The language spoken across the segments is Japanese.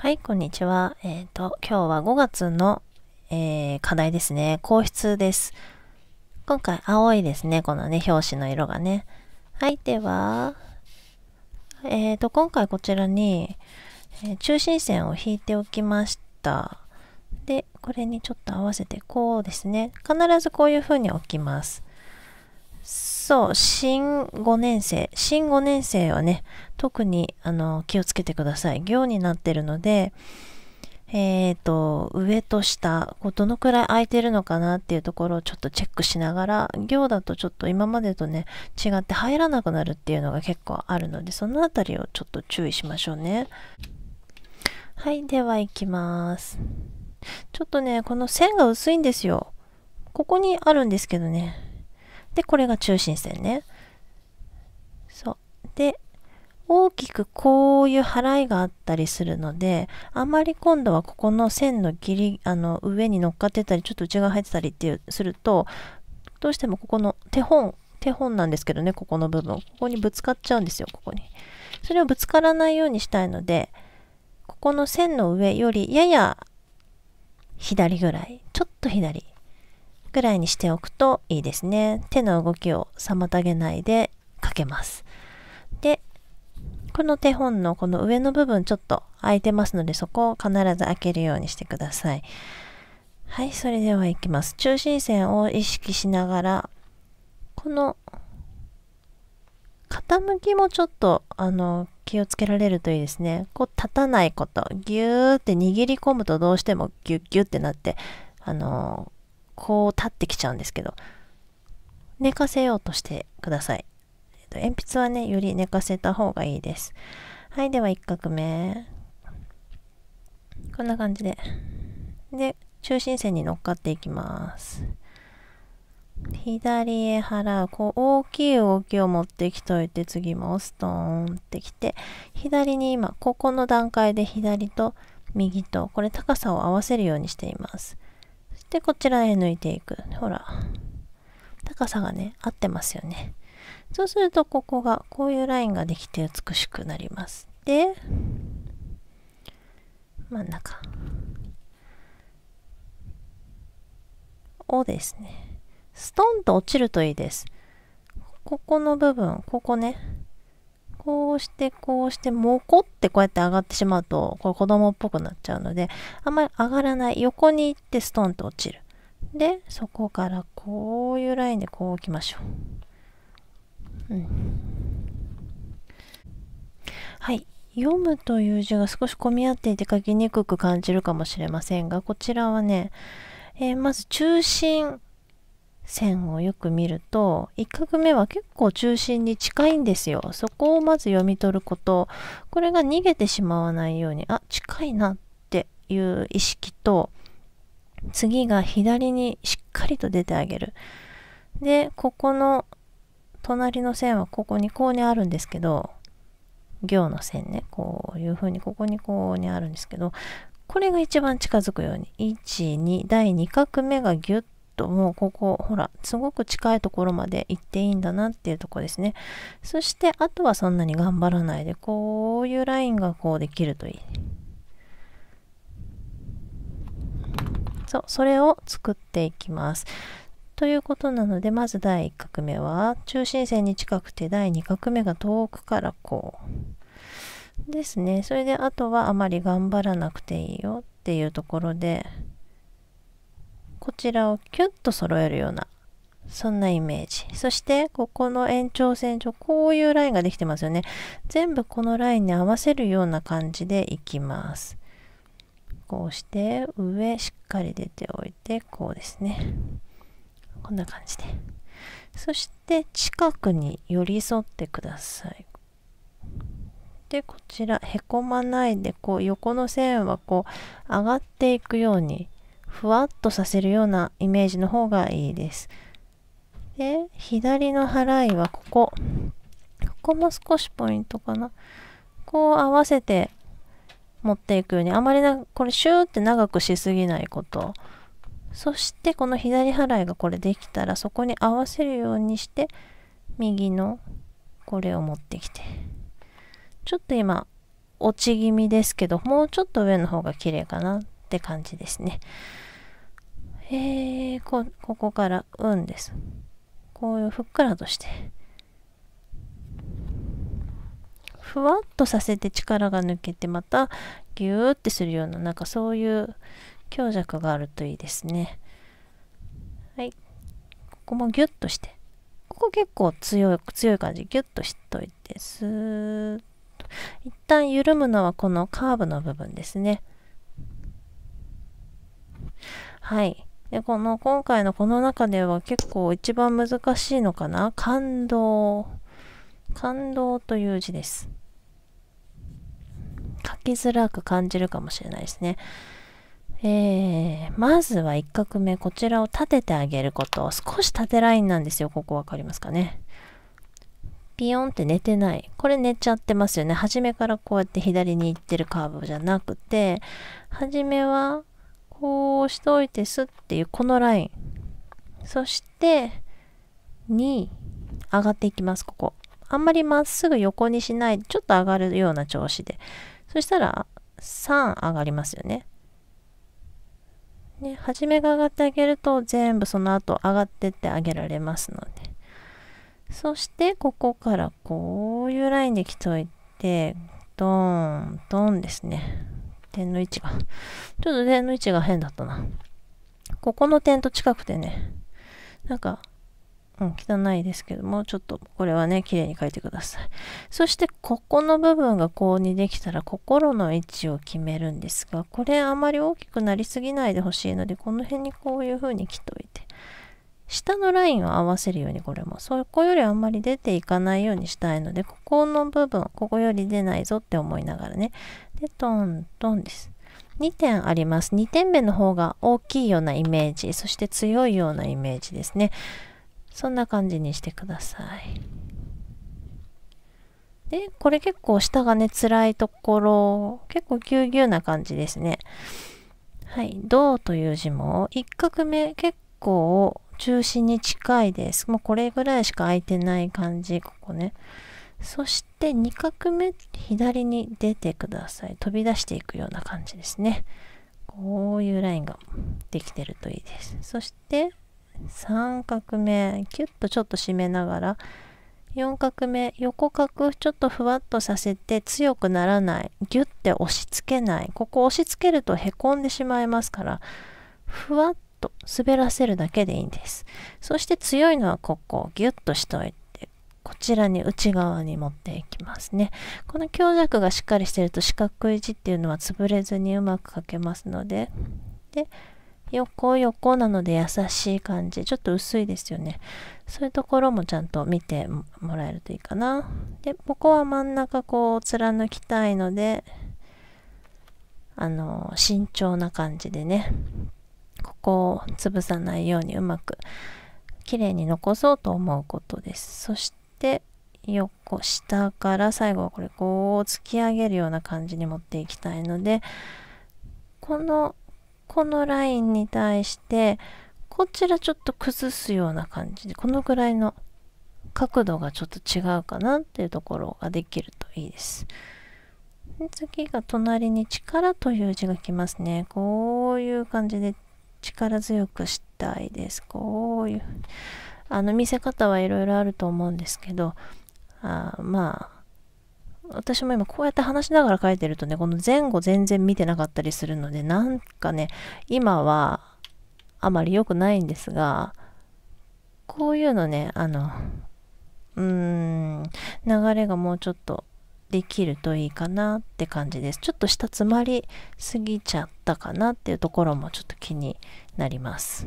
はい、こんにちは。えっ、ー、と、今日は5月の、えー、課題ですね。皇室です。今回、青いですね。このね、表紙の色がね。はい、では、えっ、ー、と、今回こちらに、え中心線を引いておきました。で、これにちょっと合わせて、こうですね。必ずこういう風に置きます。そう、新5年生。新5年生はね、特にあの気をつけてください。行になってるので、えっ、ー、と、上と下、こうどのくらい空いてるのかなっていうところをちょっとチェックしながら、行だとちょっと今までとね、違って入らなくなるっていうのが結構あるので、そのあたりをちょっと注意しましょうね。はい、では行きます。ちょっとね、この線が薄いんですよ。ここにあるんですけどね。で、これが中心線ね。そう。で、大きくこういう払いがあったりするので、あんまり今度はここの線のギリ、あの、上に乗っかってたり、ちょっと内側入ってたりっていう、すると、どうしてもここの手本、手本なんですけどね、ここの部分。ここにぶつかっちゃうんですよ、ここに。それをぶつからないようにしたいので、ここの線の上よりやや左ぐらい、ちょっと左くらいにしておくといいですね。手の動きを妨げないでかけます。で、この手本のこの上の部分ちょっと空いてますのでそこを必ず開けるようにしてください。はい、それではいきます。中心線を意識しながら、この傾きもちょっとあの気をつけられるといいですね。こう立たないこと、ギューって握り込むとどうしてもギュッギュッってなって、あのこう立ってきちゃうんですけど、寝かせようとしてください。えっと、鉛筆はね、より寝かせた方がいいです。はい、では1画目。こんな感じで。で、中心線に乗っかっていきます。左へ払う。こう、大きい動きを持ってきといて、次もストーンってきて、左に今、ここの段階で左と右と、これ高さを合わせるようにしています。でこちらへ抜いていくほら高さがね合ってますよねそうするとここがこういうラインができて美しくなりますで真ん中をですねストンと落ちるといいですここの部分ここねこうしてこうしてもこってこうやって上がってしまうとこれ子供っぽくなっちゃうのであんまり上がらない横に行ってストンと落ちるでそこからこういうラインでこう置きましょう、うん、はい読むという字が少し混み合っていて書きにくく感じるかもしれませんがこちらはね、えー、まず中心線をよく見ると1画目は結構中心に近いんですよそこをまず読み取ることこれが逃げてしまわないようにあ近いなっていう意識と次が左にしっかりと出てあげるでここの隣の線はここにこうにあるんですけど行の線ねこういう風にここにこうにあるんですけどこれが一番近づくように12第2画目がギュッともうここほらすごく近いところまで行っていいんだなっていうとこですねそしてあとはそんなに頑張らないでこういうラインがこうできるといいそうそれを作っていきますということなのでまず第1画目は中心線に近くて第2画目が遠くからこうですねそれであとはあまり頑張らなくていいよっていうところでこちらをキュッと揃えるようなそんなイメージそしてここの延長線上こういうラインができてますよね全部このラインに合わせるような感じでいきますこうして上しっかり出ておいてこうですねこんな感じでそして近くに寄り添ってくださいでこちらへこまないでこう横の線はこう上がっていくようにふわっとさせるようなイメージの方がいいです。で、左の払いはここ。ここも少しポイントかな。こう合わせて持っていくように、あまりな、これシューって長くしすぎないこと。そしてこの左払いがこれできたら、そこに合わせるようにして、右のこれを持ってきて。ちょっと今、落ち気味ですけど、もうちょっと上の方が綺麗かなって感じですね。えー、こ、ここから運です。こういうふっくらとして。ふわっとさせて力が抜けてまたギューってするようななんかそういう強弱があるといいですねはいここもギュッとしてここ結構強い強い感じギュッとしといてスーッと一旦緩むのはこのカーブの部分ですねはいで、この今回のこの中では結構一番難しいのかな感動。感動という字です。書きづらく感じるかもしれないですね。えー、まずは1画目、こちらを立ててあげること。少し縦ラインなんですよ。ここわかりますかね。ピヨンって寝てない。これ寝ちゃってますよね。初めからこうやって左に行ってるカーブじゃなくて、初めはこうしといてすっていうこのラインそして2上がっていきますここあんまりまっすぐ横にしないちょっと上がるような調子でそしたら3上がりますよねね初めが上がってあげると全部その後上がってってあげられますのでそしてここからこういうラインできといてドーンドーンですね点の位置が。ちょっと点の位置が変だったな。ここの点と近くてね、なんか、うん、汚いですけども、ちょっとこれはね、綺麗に書いてください。そして、ここの部分がこうにできたら、心の位置を決めるんですが、これあまり大きくなりすぎないでほしいので、この辺にこういう風に切っといて。下のラインを合わせるようにこれもそこよりあんまり出ていかないようにしたいのでここの部分ここより出ないぞって思いながらねで、トントンです。2点あります。2点目の方が大きいようなイメージ、そして強いようなイメージですね。そんな感じにしてください。で、これ結構下がね、辛いところ、結構ぎゅうぎゅうな感じですね。はい、銅という字も1画目結構中心に近いです。もうこれぐらいしか空いてない感じ、ここね。そして2画目左に出てください飛び出していくような感じですねこういうラインができてるといいですそして3画目キュッとちょっと締めながら4画目横角ちょっとふわっとさせて強くならないギュッて押し付けないここ押し付けるとへこんでしまいますからふわっと滑らせるだけでいいんですそして強いのはここギュッとしおいてこちらに内側に持っていきますねこの強弱がしっかりしてると四角い字っていうのは潰れずにうまく書けますのでで横横なので優しい感じちょっと薄いですよねそういうところもちゃんと見てもらえるといいかなでここは真ん中こう貫きたいのであの慎重な感じでねここを潰さないようにうまく綺麗に残そうと思うことですそして横下から最後はこれこう突き上げるような感じに持っていきたいのでこのこのラインに対してこちらちょっと崩すような感じでこのぐらいの角度がちょっと違うかなっていうところができるといいです。次が隣に力という字がきますね。こういう感じで力強くしたいです。こういう。あの見せ方はいろいろあると思うんですけどあまあ私も今こうやって話しながら書いてるとねこの前後全然見てなかったりするのでなんかね今はあまり良くないんですがこういうのねあのうーん流れがもうちょっとできるといいかなって感じです。ちょっと下詰まりすぎちゃったかなっていうところもちょっと気になります。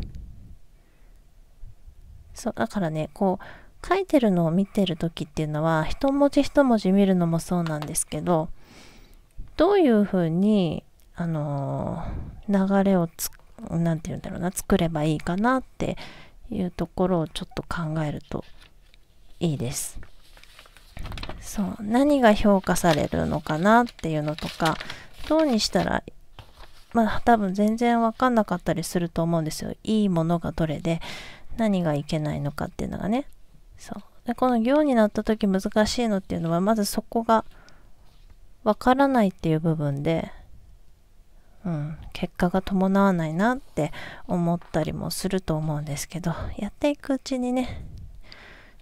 そうだからねこう書いてるのを見てる時っていうのは一文字一文字見るのもそうなんですけどどういうふうに、あのー、流れを何て言うんだろうな作ればいいかなっていうところをちょっと考えるといいです。そう何が評価されるのかなっていうのとかどうにしたらまあ多分全然分かんなかったりすると思うんですよ。いいものがどれで何がいけないのかっていうのがねそうでこの行になった時難しいのっていうのはまずそこがわからないっていう部分で、うん、結果が伴わないなって思ったりもすると思うんですけどやっていくうちにね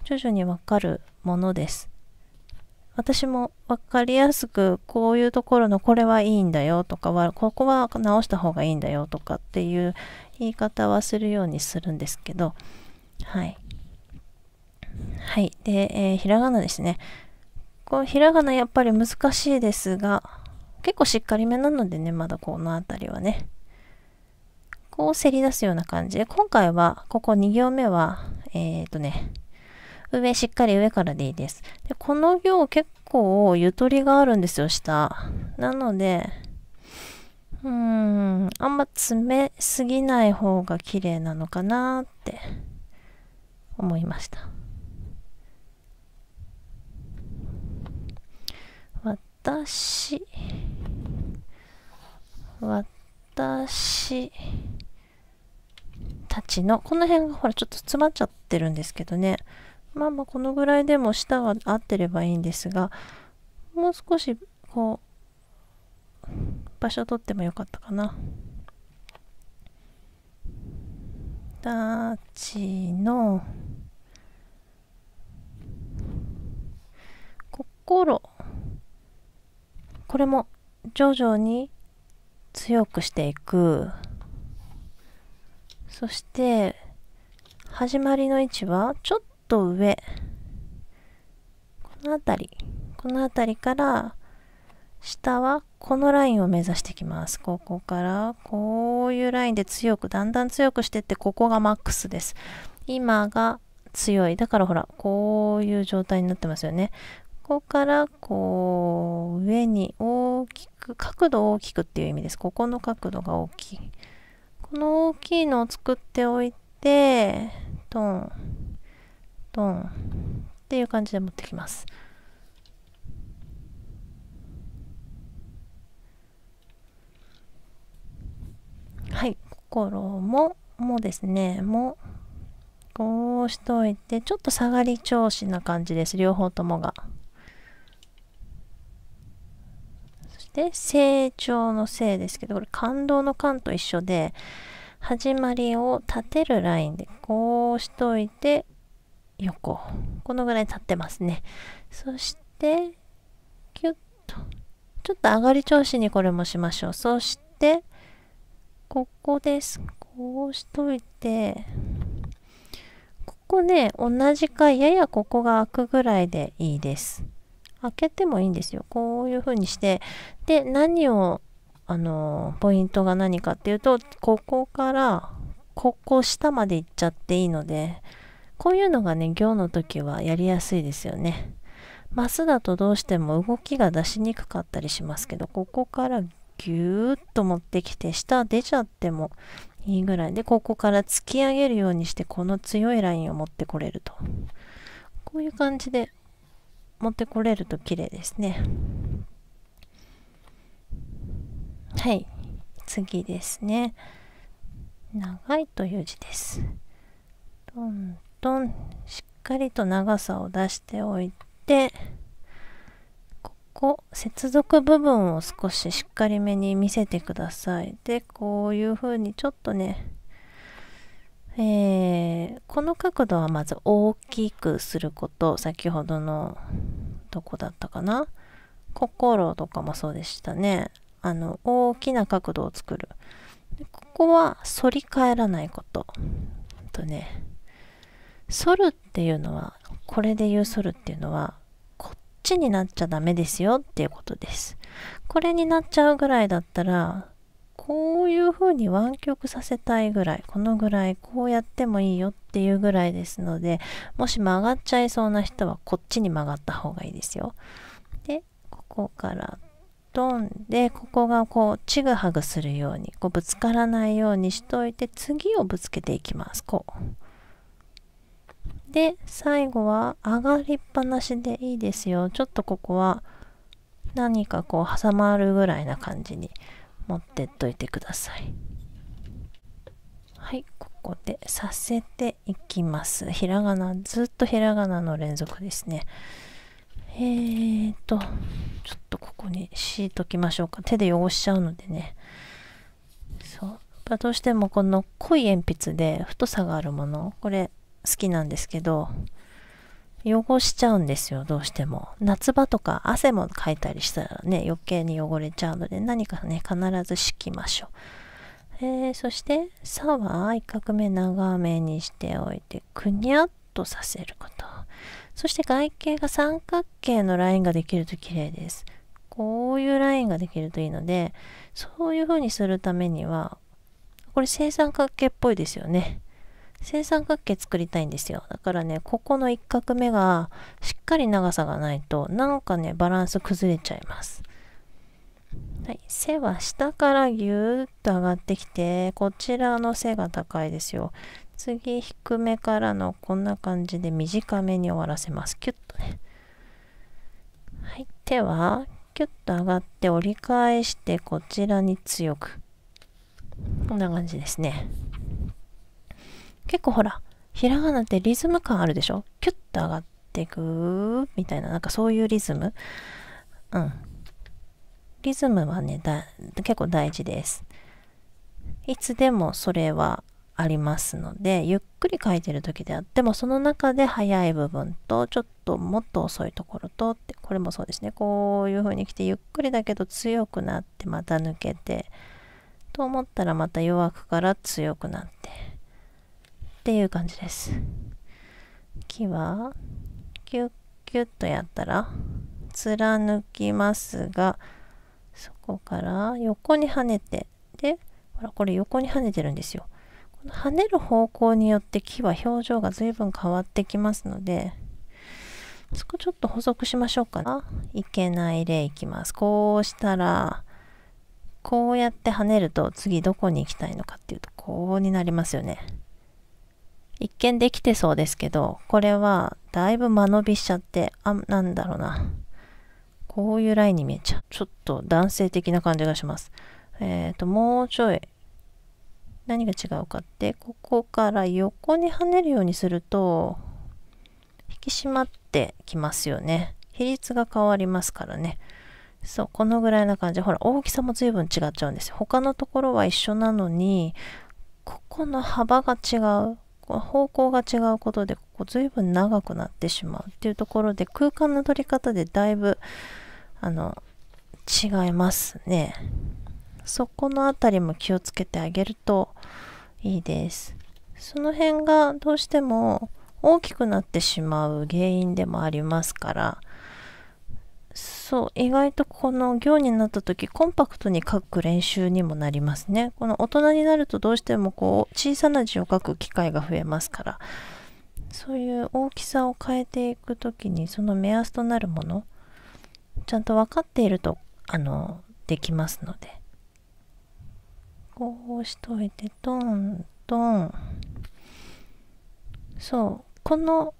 徐々にわかるものです私も分かりやすくこういうところのこれはいいんだよとかはここは直した方がいいんだよとかっていう言い方はするようにするんですけどはいはいで、えー、ひらがなですねこうひらがなやっぱり難しいですが結構しっかりめなのでねまだこの辺りはねこうせり出すような感じで今回はここ2行目はえっ、ー、とね上、しっかり上からでいいです。でこの行結構ゆとりがあるんですよ、下。なので、うーん、あんま詰めすぎない方が綺麗なのかなって思いました。私、私たちの、この辺がほらちょっと詰まっちゃってるんですけどね、まあまあこのぐらいでも下は合ってればいいんですがもう少しこう場所取ってもよかったかな。たちの心これも徐々に強くしていくそして始まりの位置はちょっと上この辺りこの辺りから下はこのラインを目指してきますここからこういうラインで強くだんだん強くしてってここがマックスです今が強いだからほらこういう状態になってますよねここからこう上に大きく角度を大きくっていう意味ですここの角度が大きいこの大きいのを作っておいてトンポンっていう感じで持ってきますはい心ももですねもこうしといてちょっと下がり調子な感じです両方ともがそして成長のせいですけどこれ感動の感と一緒で始まりを立てるラインでこうしといて横このぐらい立ってますねそしてキュッとちょっと上がり調子にこれもしましょうそしてここですこうしといてここね同じかややここが開くぐらいでいいです開けてもいいんですよこういう風にしてで何をあのポイントが何かっていうとここからここ下まで行っちゃっていいのでこういうのがね、行の時はやりやすいですよね。マスだとどうしても動きが出しにくかったりしますけど、ここからギューッと持ってきて、下出ちゃってもいいぐらいで、ここから突き上げるようにして、この強いラインを持ってこれると。こういう感じで持ってこれると綺麗ですね。はい。次ですね。長いという字です。どんトンしっかりと長さを出しておいてここ接続部分を少ししっかりめに見せてくださいでこういう風にちょっとねえー、この角度はまず大きくすること先ほどのどこだったかな心とかもそうでしたねあの大きな角度を作るここは反り返らないこととね反るっていうのはこれで言う反るっていうのはこっちになっちゃダメですよっていうことですこれになっちゃうぐらいだったらこういうふうに湾曲させたいぐらいこのぐらいこうやってもいいよっていうぐらいですのでもし曲がっちゃいそうな人はこっちに曲がった方がいいですよでここからドンでここがこうちぐはぐするようにこうぶつからないようにしといて次をぶつけていきますこう。で、最後は上がりっぱなしでいいですよ。ちょっとここは何かこう挟まるぐらいな感じに持ってっといてください。はい、ここでさせていきます。ひらがな、ずっとひらがなの連続ですね。えーと、ちょっとここに敷いときましょうか。手で汚しちゃうのでね。そう。どうしてもこの濃い鉛筆で太さがあるもの、これ好きなんですけど、汚しちゃうんですよ、どうしても。夏場とか汗もかいたりしたらね、余計に汚れちゃうので、何かね、必ず敷きましょう。えー、そして、さは一画目長めにしておいて、くにゃっとさせること。そして外形が三角形のラインができると綺麗です。こういうラインができるといいので、そういう風にするためには、これ正三角形っぽいですよね。正三角形作りたいんですよだからねここの1画目がしっかり長さがないとなんかねバランス崩れちゃいますはい、背は下からぎゅーっと上がってきてこちらの背が高いですよ次低めからのこんな感じで短めに終わらせますキュッとねはい手はキュッと上がって折り返してこちらに強くこんな感じですね結構ほら、ひらがなってリズム感あるでしょキュッと上がってくみたいな、なんかそういうリズム。うん。リズムはね、だ結構大事です。いつでもそれはありますので、ゆっくり書いてる時であっても、その中で早い部分と、ちょっともっと遅いところとって、これもそうですね。こういう風に来て、ゆっくりだけど強くなって、また抜けて、と思ったらまた弱くから強くなって。っていう感じです木はキュッキュッとやったら貫きますがそこから横に跳ねてでほらこれ横に跳ねてるんですよこの跳ねる方向によって木は表情が随分変わってきますのでそこちょっと補足しましょうかないけない例いきますこうしたらこうやって跳ねると次どこに行きたいのかっていうとこうになりますよね一見できてそうですけど、これはだいぶ間延びしちゃって、あ、なんだろうな。こういうラインに見えちゃう。ちょっと男性的な感じがします。えっ、ー、と、もうちょい。何が違うかって、ここから横に跳ねるようにすると、引き締まってきますよね。比率が変わりますからね。そう、このぐらいな感じ。ほら、大きさも随分違っちゃうんですよ。他のところは一緒なのに、ここの幅が違う。方向が違うことでここ随分長くなってしまうっていうところで空間の取り方でだいぶあの違いますねそこの辺りも気をつけてあげるといいですその辺がどうしても大きくなってしまう原因でもありますからそう意外とこの行になった時コンパクトに書く練習にもなりますねこの大人になるとどうしてもこう小さな字を書く機会が増えますからそういう大きさを変えていく時にその目安となるものちゃんと分かっているとあのできますのでこうしといてトントンそうこの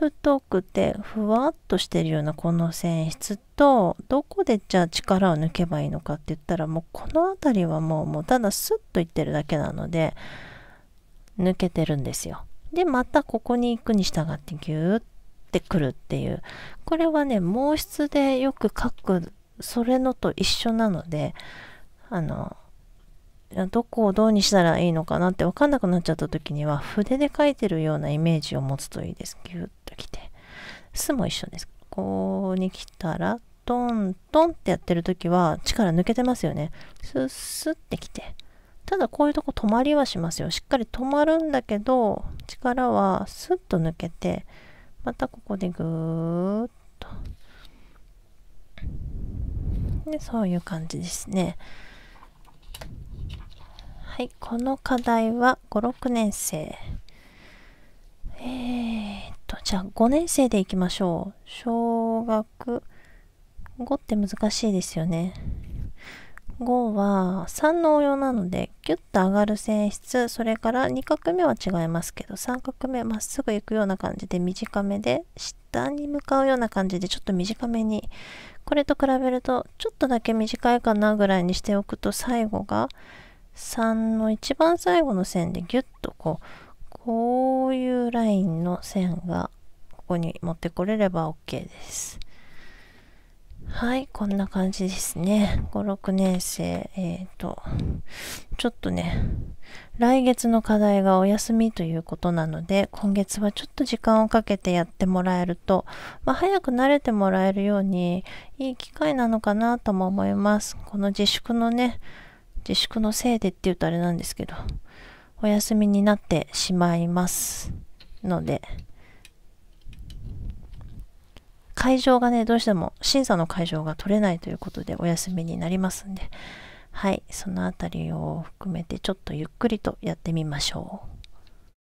太くてふわっとしてるようなこの線質とどこでじゃあ力を抜けばいいのかって言ったらもうこの辺りはもうもうただスッといってるだけなので抜けてるんですよ。でまたここに行くに従ってギューってくるっていうこれはね毛筆でよく書くそれのと一緒なのであのどこをどうにしたらいいのかなって分かんなくなっちゃった時には筆で書いてるようなイメージを持つといいです。ギュッときて。すも一緒です。ここに来たらトントンってやってる時は力抜けてますよね。スッスッってきて。ただこういうとこ止まりはしますよ。しっかり止まるんだけど力はスッと抜けてまたここでぐーっと。でそういう感じですね。はい、この課題は5、6年生。えー、っと、じゃあ5年生でいきましょう。小学5って難しいですよね。5は3の応用なので、ギュッと上がる性質、それから2画目は違いますけど、3画目まっすぐ行くような感じで短めで、下に向かうような感じでちょっと短めに、これと比べるとちょっとだけ短いかなぐらいにしておくと最後が、3の一番最後の線でギュッとこうこういうラインの線がここに持ってこれれば OK ですはいこんな感じですね56年生えっ、ー、とちょっとね来月の課題がお休みということなので今月はちょっと時間をかけてやってもらえると、まあ、早く慣れてもらえるようにいい機会なのかなとも思いますこの自粛のね自粛のせいでって言うとあれなんですけど、お休みになってしまいますので、会場がね、どうしても審査の会場が取れないということでお休みになりますんで、はい、そのあたりを含めてちょっとゆっくりとやってみましょう。